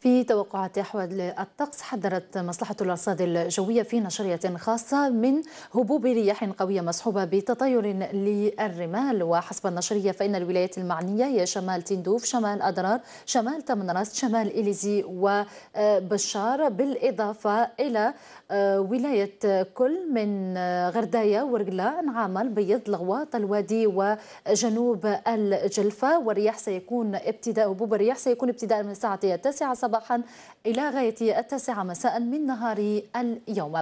في توقعات أحوال الطقس حذرت مصلحة الأرصاد الجوية في نشرية خاصة من هبوب رياح قوية مصحوبة بتطاير للرمال وحسب النشرية فإن الولايات المعنية هي شمال تندوف شمال أدرار شمال تمنراس شمال إليزي وبشار بالإضافة إلى آه، ولاية كل من آه، غرداية ورقلا نعامل بيض لغواط الوادي وجنوب الجلفة والرياح سيكون ابتداء هبوب الرياح سيكون ابتداء من الساعة صباحا صباحا إلى غاية التاسعة مساء من نهار اليوم